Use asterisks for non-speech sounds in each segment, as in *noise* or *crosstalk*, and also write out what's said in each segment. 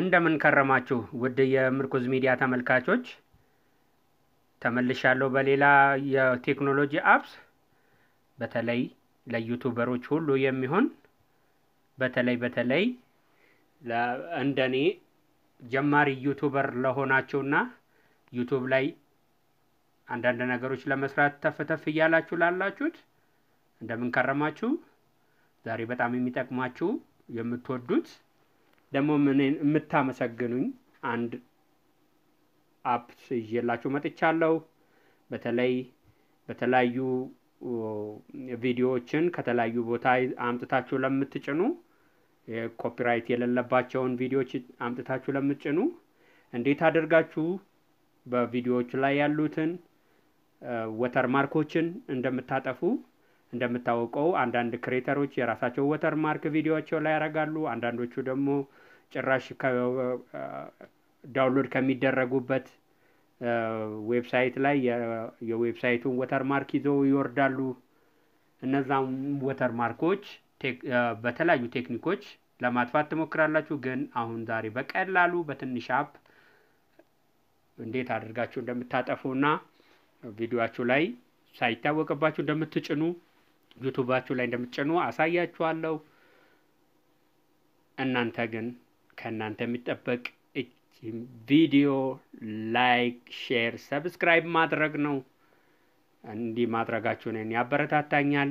እንደምን ከረማችሁ ውድ የምርኩዝ ሚዲያ ተመልካቾች፣ ተመልሻለሁ በሌላ የቴክኖሎጂ አፕስ በተለይ ለዩቱበሮች ሁሉ የሚሆን በተለይ በተለይ እንደኔ ጀማሪ ዩቱበር ለሆናችሁና ዩቱብ ላይ አንዳንድ ነገሮች ለመስራት ተፍተፍ እያላችሁ ላላችሁት እንደምን ከረማችሁ። ዛሬ በጣም የሚጠቅማችሁ የምትወዱት ደግሞ የምታመሰግኑኝ አንድ አፕ ይዤላችሁ መጥቻለሁ። በተለይ በተለያዩ ቪዲዮዎችን ከተለያዩ ቦታ አምጥታችሁ ለምትጭኑ ኮፒራይት የሌለባቸውን ቪዲዮዎች አምጥታችሁ ለምትጭኑ እንዴት አድርጋችሁ በቪዲዮዎቹ ላይ ያሉትን ወተር ማርኮችን እንደምታጠፉ እንደምታወቀው አንዳንድ ክሬተሮች የራሳቸው ወተር ማርክ ቪዲዮቸው ላይ ያረጋሉ አንዳንዶቹ ደግሞ ጭራሽ ዳውንሎድ ከሚደረጉበት ዌብሳይት ላይ የዌብሳይቱን ወተርማርክ ይዘው ይወርዳሉ። እነዛም ወተርማርኮች በተለያዩ ቴክኒኮች ለማጥፋት ትሞክራላችሁ። ግን አሁን ዛሬ በቀላሉ በትንሽ አፕ እንዴት አድርጋችሁ ና ቪዲዮችሁ ላይ ሳይታወቅባችሁ እንደምትጭኑ ዩቱባችሁ ላይ እንደምትጭኑ አሳያችኋለሁ። እናንተ ግን ከእናንተ የሚጠበቅ ቪዲዮ ላይክ፣ ሼር፣ ሰብስክራይብ ማድረግ ነው። እንዲህ ማድረጋችሁን ያበረታታኛል፣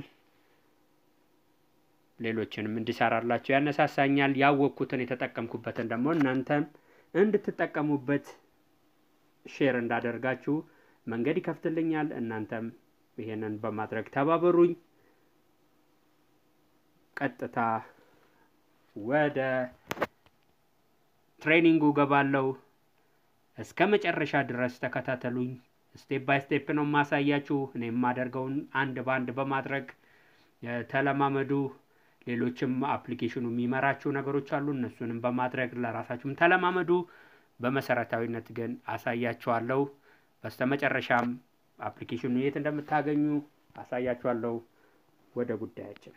ሌሎችንም እንዲሰራላቸው ያነሳሳኛል። ያወቅኩትን የተጠቀምኩበትን ደግሞ እናንተም እንድትጠቀሙበት ሼር እንዳደርጋችሁ መንገድ ይከፍትልኛል። እናንተም ይሄንን በማድረግ ተባበሩኝ። ቀጥታ ወደ ትሬኒንጉ ገባለው። እስከ መጨረሻ ድረስ ተከታተሉኝ። ስቴፕ ባይ ስቴፕ ነው ማሳያችሁ። እኔ የማደርገውን አንድ በአንድ በማድረግ ተለማመዱ። ሌሎችም አፕሊኬሽኑ የሚመራችሁ ነገሮች አሉ። እነሱንም በማድረግ ለራሳችሁም ተለማመዱ። በመሰረታዊነት ግን አሳያችኋለሁ። በስተመጨረሻም አፕሊኬሽኑ የት እንደምታገኙ አሳያችኋለሁ። ወደ ጉዳያችን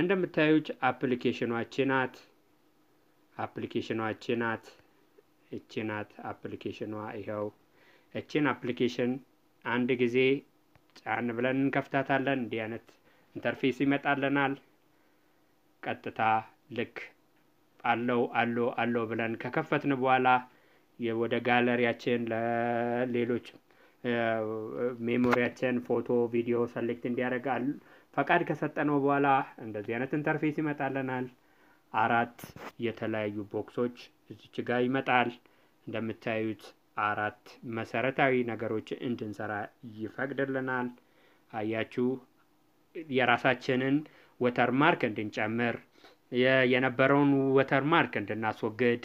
እንደምታዩች አፕሊኬሽኗችን ናት። አፕሊኬሽኗችን ናት። እቺ ናት አፕሊኬሽኗ። ይኸው እቺን አፕሊኬሽን አንድ ጊዜ ጫን ብለን እንከፍታታለን። እንዲህ አይነት ኢንተርፌስ ይመጣልናል። ቀጥታ ልክ አለው አለው አለው ብለን ከከፈትን በኋላ ወደ ጋለሪያችን ለሌሎች ሜሞሪያችን ፎቶ፣ ቪዲዮ ሰሌክት እንዲያደርግ ፈቃድ ከሰጠነው በኋላ እንደዚህ አይነት ኢንተርፌስ ይመጣልናል። አራት የተለያዩ ቦክሶች እዚች ጋር ይመጣል። እንደምታዩት አራት መሰረታዊ ነገሮች እንድንሰራ ይፈቅድልናል። አያችሁ የራሳችንን ወተርማርክ እንድንጨምር የነበረውን ወተርማርክ እንድናስወግድ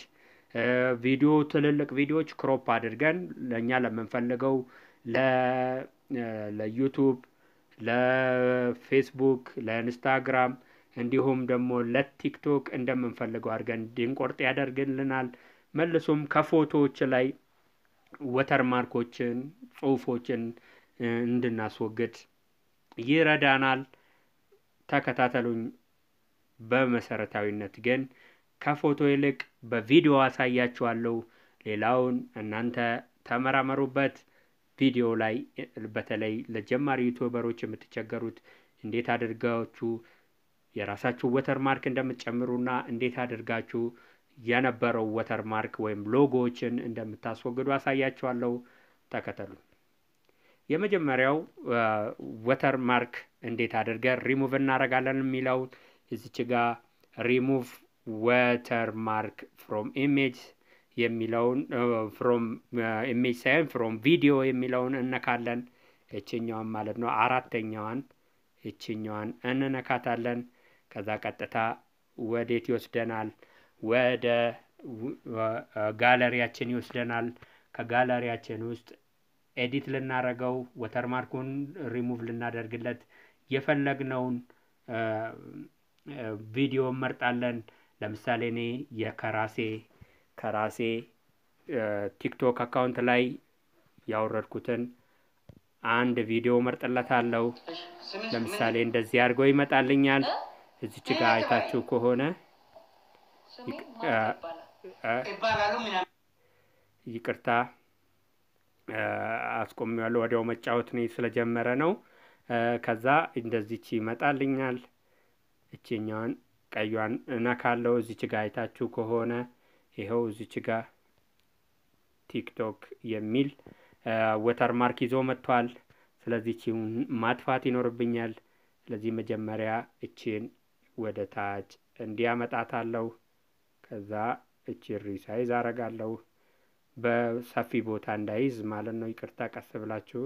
ቪዲዮ ትልልቅ ቪዲዮዎች ክሮፕ አድርገን ለእኛ ለምንፈልገው ለዩቱብ ለፌስቡክ፣ ለኢንስታግራም እንዲሁም ደግሞ ለቲክቶክ እንደምንፈልገው አድርገን እንድንቆርጥ ያደርግልናል። መልሶም ከፎቶዎች ላይ ወተርማርኮችን፣ ጽሁፎችን እንድናስወግድ ይረዳናል። ተከታተሉኝ። በመሰረታዊነት ግን ከፎቶ ይልቅ በቪዲዮ አሳያችኋለሁ። ሌላውን እናንተ ተመራመሩበት። ቪዲዮ ላይ በተለይ ለጀማሪ ዩቱበሮች የምትቸገሩት እንዴት አድርጋችሁ የራሳችሁ ወተር ማርክ እንደምትጨምሩና እንዴት አድርጋችሁ የነበረው ወተር ማርክ ወይም ሎጎዎችን እንደምታስወግዱ አሳያችኋለሁ። ተከተሉ። የመጀመሪያው ወተር ማርክ እንዴት አድርገን ሪሙቭ እናደርጋለን የሚለው እዚች ጋ ሪሙቭ ወተር ማርክ ፍሮም ኢሜጅ የሚለውን ፍሮም ኢሜጅ ሳይሆን ፍሮም ቪዲዮ የሚለውን እነካለን። እችኛዋን ማለት ነው አራተኛዋን እችኛዋን እንነካታለን። ከዛ ቀጥታ ወዴት ይወስደናል? ወደ ጋለሪያችን ይወስደናል። ከጋለሪያችን ውስጥ ኤዲት ልናደረገው፣ ወተርማርኩን ሪሙቭ ልናደርግለት የፈለግነውን ቪዲዮ መርጣለን። ለምሳሌ እኔ የከራሴ ከራሴ ቲክቶክ አካውንት ላይ ያወረድኩትን አንድ ቪዲዮ መርጥለታለሁ። ለምሳሌ እንደዚህ አድርጎ ይመጣልኛል። እዚች ጋ አይታችሁ ከሆነ ይቅርታ አስቆሚዋለሁ። ወዲያው መጫወት ነው ስለጀመረ ነው። ከዛ እንደዚች ይመጣልኛል። እችኛዋን ቀዩን እነካለሁ። እዚች ጋ አይታችሁ ከሆነ ይኸው እዚች ጋ ቲክቶክ የሚል ወተር ማርክ ይዞ መጥቷል። ስለዚህ ቺውን ማጥፋት ይኖርብኛል። ስለዚህ መጀመሪያ እቺን ወደ ታች እንዲያመጣታለሁ። ከዛ እቺ ሪሳይዝ አረጋለሁ። በሰፊ ቦታ እንዳይዝ ማለት ነው። ይቅርታ ቀስ ብላችሁ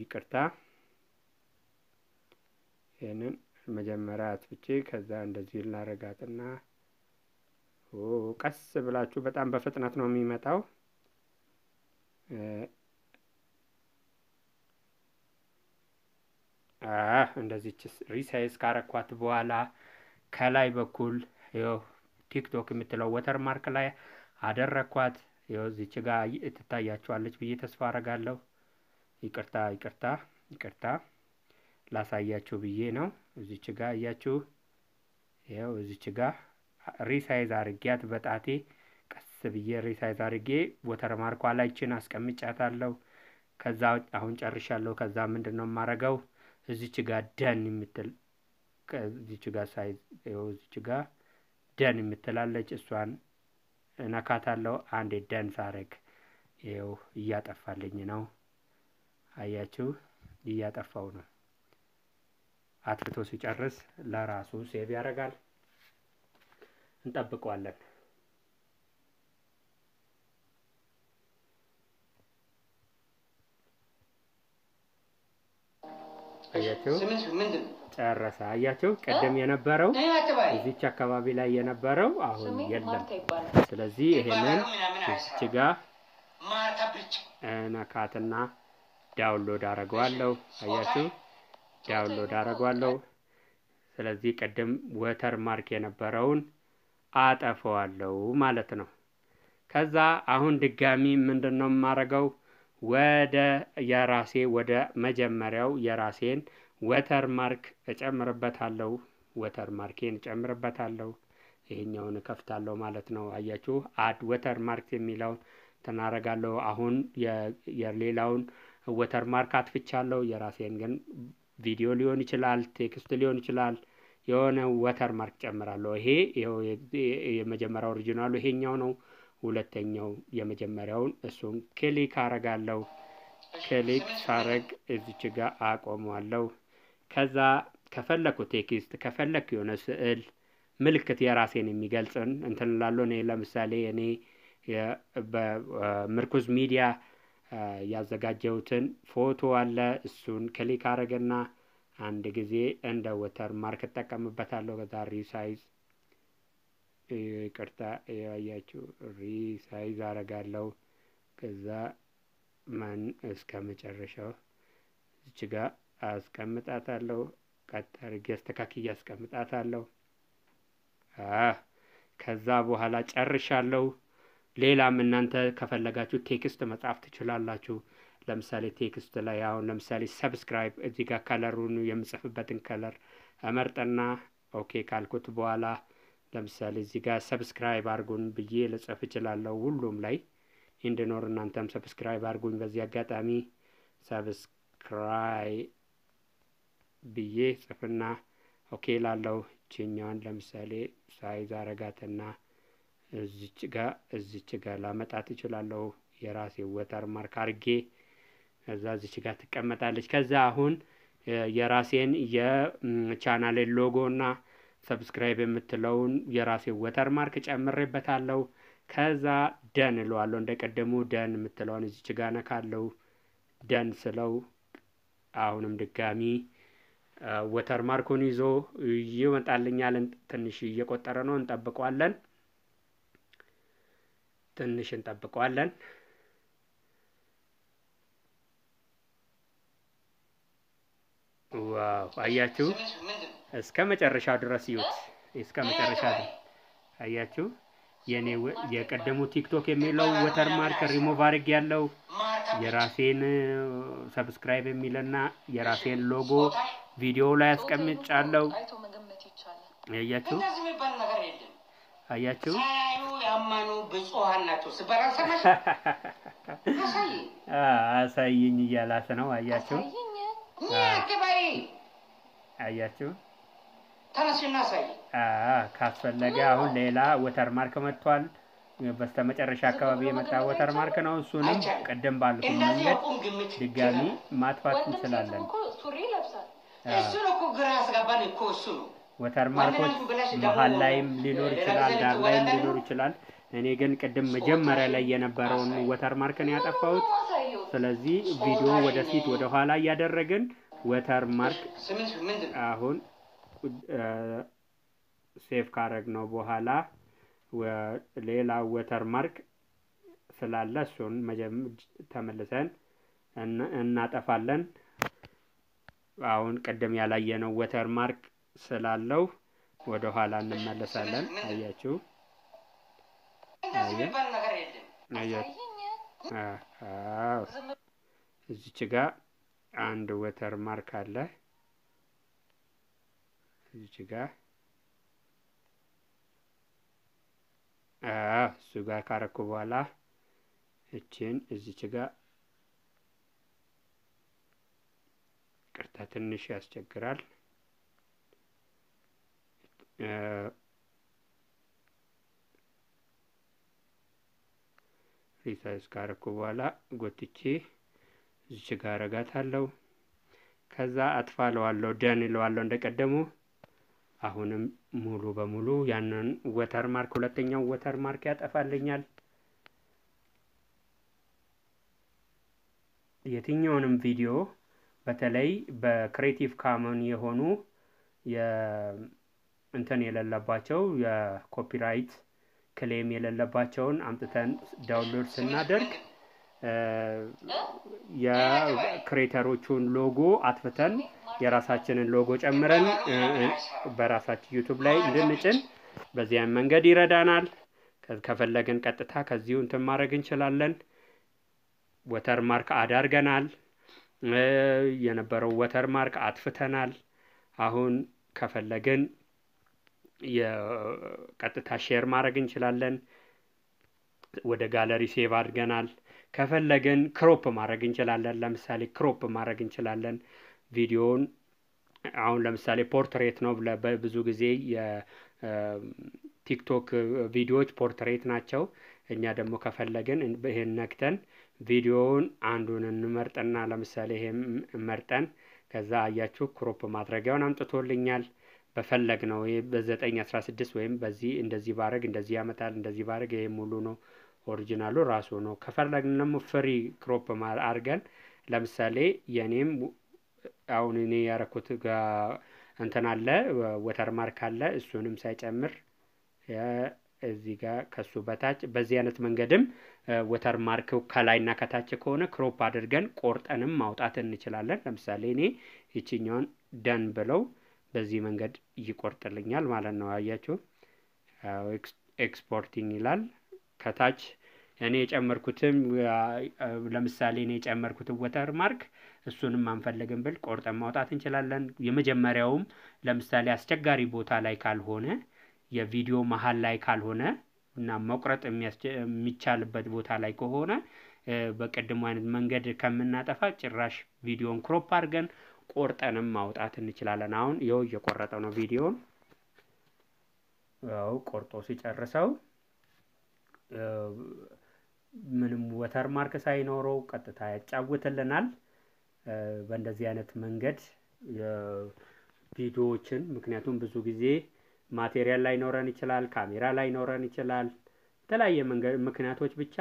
ይቅርታ። ይህንን መጀመሪያ አጥፍቼ ከዛ እንደዚህ ላረጋትና ቀስ ብላችሁ በጣም በፍጥነት ነው የሚመጣው። እንደዚች ሪሳይዝ ካረኳት በኋላ ከላይ በኩል ቲክቶክ የምትለው ወተር ማርክ ላይ አደረኳት። እዚች ጋ ትታያችኋለች ብዬ ተስፋ አረጋለሁ። ይቅርታ ይቅርታ ይቅርታ ላሳያችሁ ብዬ ነው። እዚች ጋ እያችሁ ው እዚች ጋር ሪሳይዝ አርጊያት በጣቴ ቀስ ብዬ ሪሳይዝ አርጌ ወተር ማርኳ ላይችን አስቀምጫታለሁ። ከዛ አሁን ጨርሻለሁ። ከዛ ምንድን ነው የማረገው? እዚች ጋ ደን የምትል ከዚች ጋ ሳይዝ እዚች ጋ ደን የምትላለች እሷን እነካታለሁ። አንዴ ደን ሳረግ ይኸው እያጠፋልኝ ነው። አያችሁ፣ እያጠፋው ነው። አትርቶ ሲጨርስ ለራሱ ሴቭ ያደርጋል። እንጠብቀዋለን። አያቸው ጨረሰ። አያቸው ቀደም የነበረው እዚች አካባቢ ላይ የነበረው አሁን የለም። ስለዚህ ይሄንን እዚች ጋ ነካትና ዳውንሎድ አደርገዋለሁ። አያችሁ ዳውንሎድ አደርገዋለሁ። ስለዚህ ቀደም ወተር ማርክ የነበረውን አጠፈዋለሁ ማለት ነው። ከዛ አሁን ድጋሚ ምንድን ነው የማደርገው? ወደ የራሴ ወደ መጀመሪያው የራሴን ወተር ማርክ እጨምርበታለሁ። ወተር ማርኬን እጨምርበታለሁ። ይሄኛውን እከፍታለሁ ማለት ነው። አያችሁ አድ ወተር ማርክ የሚለውን ተናረጋለሁ። አሁን የሌላውን ወተር ማርክ አትፍቻለሁ። የራሴን ግን ቪዲዮ ሊሆን ይችላል፣ ቴክስት ሊሆን ይችላል የሆነ ወተር ማርክ ጨምራለሁ። ይሄ የመጀመሪያ የመጀመሪያው ኦሪጂናሉ ይሄኛው ነው። ሁለተኛው የመጀመሪያውን እሱን ክሊክ አረጋለሁ። ክሊክ ሳረግ እዚች ጋ አቆመዋለሁ። ከዛ ከፈለግኩ ቴክስት ከፈለኩ የሆነ ስዕል ምልክት የራሴን የሚገልጽን እንትን እላለሁ። እኔ ለምሳሌ እኔ በምርኩዝ ሚዲያ ያዘጋጀሁትን ፎቶ አለ። እሱን ክሊክ አረገና አንድ ጊዜ እንደ ወተር ማርክ እጠቀምበታለሁ። ከዛ ሪሳይዝ ቅርታ ያያችሁ ሪሳይዝ አረጋለሁ። ከዛ ማን እስከ መጨረሻው እች ጋ አስቀምጣታለሁ። ቀጥ አድርጌ አስተካክዬ አስቀምጣታለሁ። ከዛ በኋላ ጨርሻለሁ። ሌላም እናንተ ከፈለጋችሁ ቴክስት መጻፍ ትችላላችሁ። ለምሳሌ ቴክስት ላይ አሁን ለምሳሌ ሰብስክራይብ እዚህ ጋር ከለሩን የምጽፍበትን ከለር እመርጠና ኦኬ ካልኩት በኋላ ለምሳሌ እዚህ ጋር ሰብስክራይብ አርጉን ብዬ ልጽፍ እችላለሁ ሁሉም ላይ እንድኖር እናንተም ሰብስክራይብ አርጉኝ። በዚህ አጋጣሚ ሰብስክራይ ብዬ ጽፍና ኦኬ ላለው ችኛዋን ለምሳሌ ሳይዝ አረጋትና እዚች ጋ እዚች ጋ ላመጣት እችላለሁ የራሴ ወተር ማርክ አርጌ ከዛ እዚች ጋር ትቀመጣለች። ከዛ አሁን የራሴን የቻናሌን ሎጎ እና ሰብስክራይብ የምትለውን የራሴ ወተር ማርክ ጨምሬበታለሁ። ከዛ ደን እለዋለሁ። እንደ ቀደሙ ደን የምትለውን እዚች ጋር ነካለው። ደን ስለው አሁንም ድጋሚ ወተር ማርኩን ይዞ ይመጣልኛል። ትንሽ እየቆጠረ ነው፣ እንጠብቀዋለን። ትንሽ እንጠብቀዋለን። ዋው! አያችሁ፣ እስከ መጨረሻ ድረስ ይዩት። እስከ መጨረሻ ድረስ አያችሁ። የኔ የቀደሙ ቲክቶክ የሚለው ወተር ማርክ ሪሞቭ አድርግ ያለው የራሴን ሰብስክራይብ የሚልና የራሴን ሎጎ ቪዲዮ ላይ አስቀምጫለሁ። አያችሁ አያችሁ ያማኑ ብፁዓን ናቸው። በራሰ *laughs* አሳይኝ እያላት ነው። አያችሁ አያችሁ። ተነስና ሳይ ካስፈለገ አሁን ሌላ ወተር ማርክ መጥቷል። በስተመጨረሻ አካባቢ የመጣ ወተር ማርክ ነው። እሱንም ቅድም ባልኩ መንገድ ድጋሚ ማጥፋት እንችላለን። ወተር ማርኮች መሀል ላይም ሊኖር ይችላል፣ ዳር ላይም ሊኖር ይችላል። እኔ ግን ቅድም መጀመሪያ ላይ የነበረውን ወተር ማርክ ነው ያጠፋሁት። ስለዚህ ቪዲዮ ወደፊት ወደ ኋላ እያደረግን ወተር ማርክ አሁን ሴፍ ካረግ ነው በኋላ ሌላ ወተር ማርክ ስላለ እሱን ተመልሰን እናጠፋለን። አሁን ቅድም ያላየነው ወተር ማርክ ስላለው ወደ ኋላ እንመለሳለን። አያችሁ አያችሁ እዚች ጋ አንድ ወተር ማርክ አለ። እዚች ጋ እሱ ጋር ካረኩ በኋላ እችን እዚች ጋ ቅርታ ትንሽ ያስቸግራል። ሪሳይዝ ካረኩ በኋላ ጎትቼ እዚች ጋር አረጋታለሁ። ከዛ አጥፋ ለዋለሁ፣ ደን ለዋለሁ እንደቀደሙ። አሁንም ሙሉ በሙሉ ያንን ወተር ማርክ ሁለተኛው ወተር ማርክ ያጠፋልኛል። የትኛውንም ቪዲዮ በተለይ በክሬቲቭ ካመን የሆኑ እንትን የሌለባቸው የኮፒራይት ክሌም የሌለባቸውን አምጥተን ዳውንሎድ ስናደርግ የክሬተሮቹን ሎጎ አጥፍተን የራሳችንን ሎጎ ጨምረን በራሳችን ዩቱብ ላይ እንድንጭን በዚያም መንገድ ይረዳናል። ከፈለግን ቀጥታ ከዚሁ እንትን ማድረግ እንችላለን። ወተር ማርክ አዳርገናል። የነበረው ወተር ማርክ አጥፍተናል። አሁን ከፈለግን የቀጥታ ሼር ማድረግ እንችላለን። ወደ ጋለሪ ሴቭ አድርገናል። ከፈለግን ክሮፕ ማድረግ እንችላለን። ለምሳሌ ክሮፕ ማድረግ እንችላለን ቪዲዮውን አሁን ለምሳሌ ፖርትሬት ነው። ብዙ ጊዜ የቲክቶክ ቪዲዮዎች ፖርትሬት ናቸው። እኛ ደግሞ ከፈለግን ይህን ነክተን ቪዲዮውን አንዱን እንመርጥና ለምሳሌ ይሄ መርጠን ከዛ አያችሁ ክሮፕ ማድረጊያውን አምጥቶልኛል። በፈለግ ነው በዘጠኝ አስራ ስድስት ወይም በዚህ እንደዚህ ባረግ እንደዚህ ያመጣል እንደዚህ ባረግ ይህ ሙሉ ነው ኦሪጂናሉ ራሱ ነው። ከፈለግን ደግሞ ፍሪ ክሮፕ አድርገን ለምሳሌ የእኔም አሁን እኔ ያረኩት እንትን አለ ወተር ማርክ አለ እሱንም ሳይጨምር እዚህ ጋር ከሱ በታች በዚህ አይነት መንገድም ወተር ማርክ ከላይና ከታች ከሆነ ክሮፕ አድርገን ቆርጠንም ማውጣት እንችላለን። ለምሳሌ እኔ ይችኛውን ደን ብለው በዚህ መንገድ ይቆርጥልኛል ማለት ነው። አያችሁ ኤክስፖርቲንግ ይላል ከታች እኔ የጨመርኩትም ለምሳሌ እኔ የጨመርኩትን ወተር ማርክ እሱንም አንፈልግም ብል ቆርጠን ማውጣት እንችላለን። የመጀመሪያውም ለምሳሌ አስቸጋሪ ቦታ ላይ ካልሆነ የቪዲዮ መሀል ላይ ካልሆነ እና መቁረጥ የሚቻልበት ቦታ ላይ ከሆነ በቅድሙ አይነት መንገድ ከምናጠፋ ጭራሽ ቪዲዮን ክሮፕ አድርገን ቆርጠንም ማውጣት እንችላለን። አሁን ይኸው እየቆረጠ ነው ቪዲዮን። ያው ቆርጦ ሲጨርሰው ምንም ወተር ማርክ ሳይኖረው ቀጥታ ያጫውትልናል። በእንደዚህ አይነት መንገድ ቪዲዮዎችን ምክንያቱም ብዙ ጊዜ ማቴሪያል ላይኖረን ይችላል፣ ካሜራ ላይኖረን ይችላል። የተለያየ ምክንያቶች ብቻ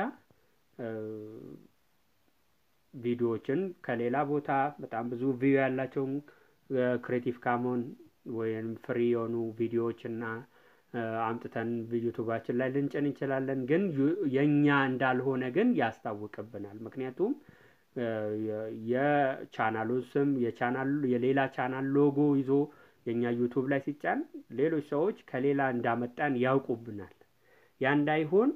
ቪዲዮዎችን ከሌላ ቦታ በጣም ብዙ ቪዩ ያላቸውን ክሬቲቭ ካሞን ወይም ፍሪ የሆኑ ቪዲዮዎችና አምጥተን ዩቱባችን ላይ ልንጭን እንችላለን። ግን የእኛ እንዳልሆነ ግን ያስታውቅብናል። ምክንያቱም የቻናሉ ስም የሌላ ቻናል ሎጎ ይዞ የእኛ ዩቱብ ላይ ሲጫን ሌሎች ሰዎች ከሌላ እንዳመጣን ያውቁብናል። ያ እንዳይሆን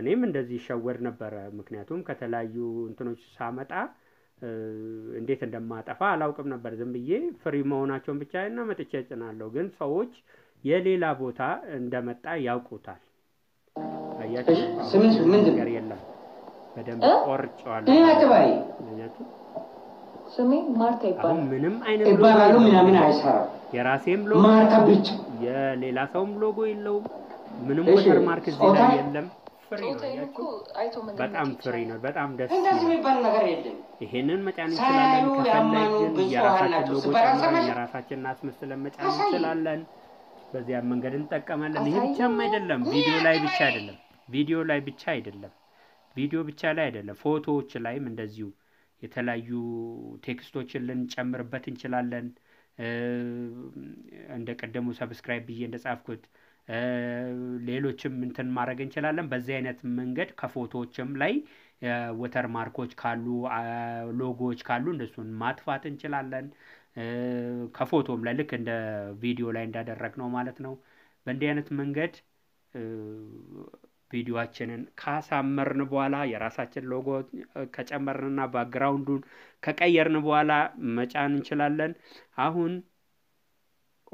እኔም እንደዚህ ይሸወድ ነበረ። ምክንያቱም ከተለያዩ እንትኖች ሳመጣ እንዴት እንደማጠፋ አላውቅም ነበር። ዝም ብዬ ፍሪ መሆናቸውን ብቻ እና መጥቼ ጭናለሁ። ግን ሰዎች የሌላ ቦታ እንደመጣ ያውቁታል። ነገር የለም በደንብ ቆርጬዋለሁ። ስሜ ምንም አይነት ይባላሉ ምናምን አይሰራም። የራሴም ሎጎ ማርታ ብቻ የሌላ ሰውም ሎጎ የለውም። ምንም ወተር ማርክ እዚህ ላይ የለም። ፍሪ ነው። በጣም ፍሪ ነው። በጣም ደስ እንደዚህ የሚባል ነገር የለም። ይሄንን መጫን እንችላለን። ከፈለግን የራሳችን ሎጎ ጨምረን አስመስለን መጫን እንችላለን። በዚያ መንገድ እንጠቀማለን። ይሄ ብቻም አይደለም፣ ቪዲዮ ላይ ብቻ አይደለም፣ ቪዲዮ ላይ ብቻ አይደለም፣ ቪዲዮ ብቻ ላይ አይደለም፣ ፎቶዎች ላይም እንደዚሁ የተለያዩ ቴክስቶችን ልንጨምርበት እንችላለን። እንደ ቀደሙ ሰብስክራይብ ብዬ እንደጻፍኩት ሌሎችም እንትን ማድረግ እንችላለን። በዚህ አይነት መንገድ ከፎቶዎችም ላይ ወተር ማርኮች ካሉ ሎጎዎች ካሉ እነሱን ማጥፋት እንችላለን። ከፎቶም ላይ ልክ እንደ ቪዲዮ ላይ እንዳደረግነው ማለት ነው። በእንዲህ አይነት መንገድ ቪዲዮችንን ካሳመርን በኋላ የራሳችን ሎጎ ከጨመርንና ባክግራውንዱን ከቀየርን በኋላ መጫን እንችላለን። አሁን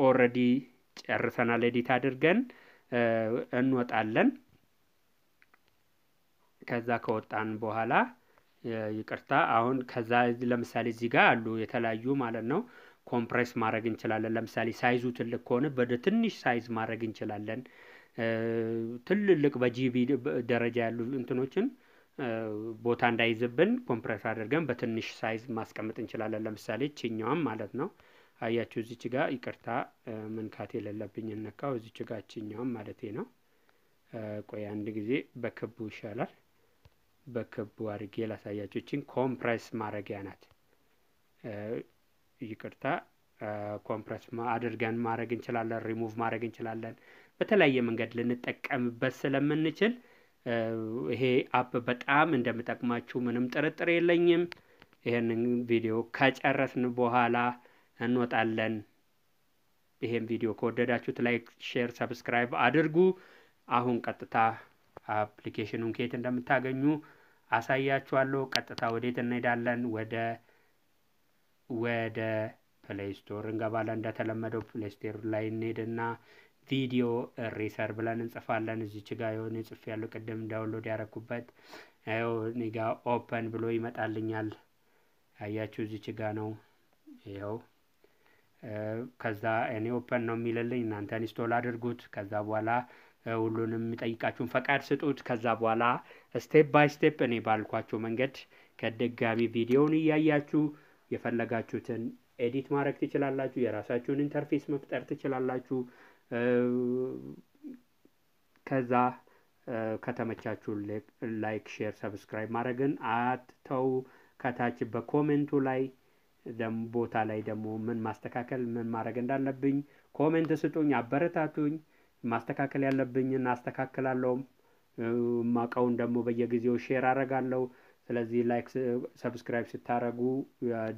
ኦልሬዲ ጨርሰናል። ኤዲት አድርገን እንወጣለን። ከዛ ከወጣን በኋላ ይቅርታ፣ አሁን ከዛ ለምሳሌ እዚህ ጋር አሉ የተለያዩ ማለት ነው። ኮምፕሬስ ማድረግ እንችላለን። ለምሳሌ ሳይዙ ትልቅ ከሆነ ወደ ትንሽ ሳይዝ ማድረግ እንችላለን። ትልልቅ በጂቢ ደረጃ ያሉ እንትኖችን ቦታ እንዳይዝብን ኮምፕሬስ አድርገን በትንሽ ሳይዝ ማስቀመጥ እንችላለን። ለምሳሌ ችኛዋም ማለት ነው አያችሁ እዚች ጋ ይቅርታ መንካት የሌለብኝ እነካው እዚች ጋር እችኛውም ማለቴ ነው። ቆይ አንድ ጊዜ በክቡ ይሻላል። በክቡ አድርጌ ላሳያችሁ። እችን ኮምፕረስ ማድረጊያ ናት። ይቅርታ ኮምፕረስ አድርገን ማድረግ እንችላለን፣ ሪሙቭ ማድረግ እንችላለን። በተለያየ መንገድ ልንጠቀምበት ስለምንችል ይሄ አፕ በጣም እንደምጠቅማችሁ ምንም ጥርጥር የለኝም። ይህንን ቪዲዮ ከጨረስን በኋላ እንወጣለን። ይሄን ቪዲዮ ከወደዳችሁት ላይክ፣ ሼር፣ ሰብስክራይብ አድርጉ። አሁን ቀጥታ አፕሊኬሽኑን ከየት እንደምታገኙ አሳያችኋለሁ። ቀጥታ ወዴት እንሄዳለን? ወደ ወደ ፕሌይ ስቶር እንገባለን። እንደተለመደው ፕሌይ ስቶር ላይ እንሄድና ቪዲዮ ሬሰር ብለን እንጽፋለን። እዚች ጋ የሆነ ጽፍ ያለው ቅድም ዳውንሎድ ያረኩበት ጋ ኦፐን ብሎ ይመጣልኛል። አያችሁ፣ እዚች ጋ ነው ይኸው ከዛ እኔ ኦፐን ነው የሚልልኝ እናንተ ኢንስቶል አድርጉት። ከዛ በኋላ ሁሉንም የሚጠይቃችሁን ፈቃድ ስጡት። ከዛ በኋላ ስቴፕ ባይ ስቴፕ እኔ ባልኳቸው መንገድ ከደጋቢ ቪዲዮውን እያያችሁ የፈለጋችሁትን ኤዲት ማድረግ ትችላላችሁ። የራሳችሁን ኢንተርፌስ መፍጠር ትችላላችሁ። ከዛ ከተመቻችሁ ላይክ፣ ሼር፣ ሰብስክራይብ ማድረግን አትተው። ከታች በኮሜንቱ ላይ ቦታ ላይ ደግሞ ምን ማስተካከል ምን ማድረግ እንዳለብኝ ኮሜንት ስጡኝ፣ አበረታቱኝ። ማስተካከል ያለብኝን አስተካክላለሁ። ማቀውን ደግሞ በየጊዜው ሼር አረጋለሁ። ስለዚህ ላይክ፣ ሰብስክራይብ ስታረጉ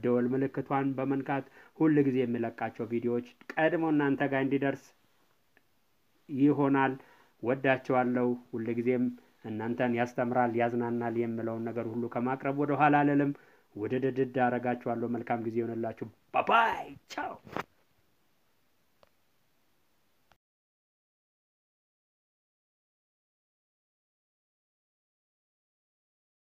ደወል ምልክቷን በመንካት ሁል ጊዜ የሚለቃቸው ቪዲዮዎች ቀድሞ እናንተ ጋር እንዲደርስ ይሆናል። ወዳቸዋለሁ። ሁል ጊዜም እናንተን ያስተምራል፣ ያዝናናል የምለውን ነገር ሁሉ ከማቅረብ ወደ ኋላ አልልም። ወደ ደደድ አረጋችኋለሁ። መልካም ጊዜ ይሆንላችሁ። ባባይ ቻው።